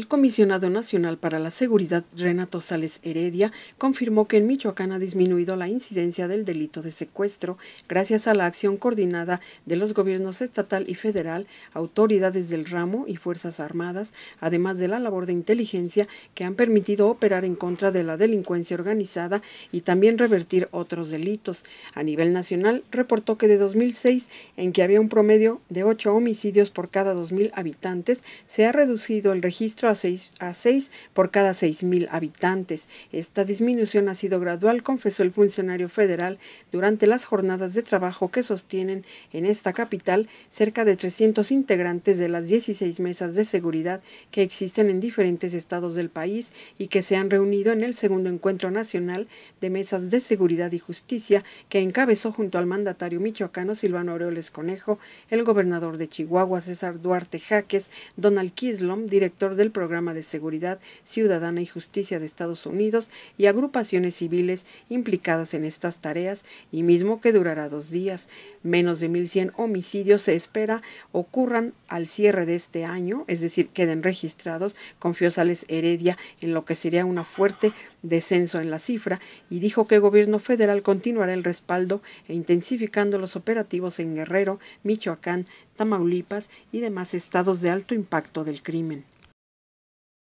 El comisionado nacional para la seguridad, Renato Sales Heredia, confirmó que en Michoacán ha disminuido la incidencia del delito de secuestro gracias a la acción coordinada de los gobiernos estatal y federal, autoridades del ramo y Fuerzas Armadas, además de la labor de inteligencia que han permitido operar en contra de la delincuencia organizada y también revertir otros delitos. A nivel nacional, reportó que de 2006, en que había un promedio de ocho homicidios por cada 2.000 habitantes, se ha reducido el registro a 6, por cada 6.000 habitantes. Esta disminución ha sido gradual, confesó el funcionario federal durante las jornadas de trabajo que sostienen en esta capital cerca de 300 integrantes de las 16 mesas de seguridad que existen en diferentes estados del país y que se han reunido en el segundo encuentro nacional de mesas de seguridad y justicia que encabezó junto al mandatario michoacano Silvano Aureoles Conejo, el gobernador de Chihuahua César Duarte Jaques, Donald Kislom, director del Programa de Seguridad Ciudadana y Justicia de Estados Unidos y agrupaciones civiles implicadas en estas tareas y mismo que durará dos días. Menos de 1.100 homicidios se espera ocurran al cierre de este año, es decir, queden registrados, confió Sales Heredia en lo que sería una fuerte descenso en la cifra y dijo que el gobierno federal continuará el respaldo e intensificando los operativos en Guerrero, Michoacán, Tamaulipas y demás estados de alto impacto del crimen.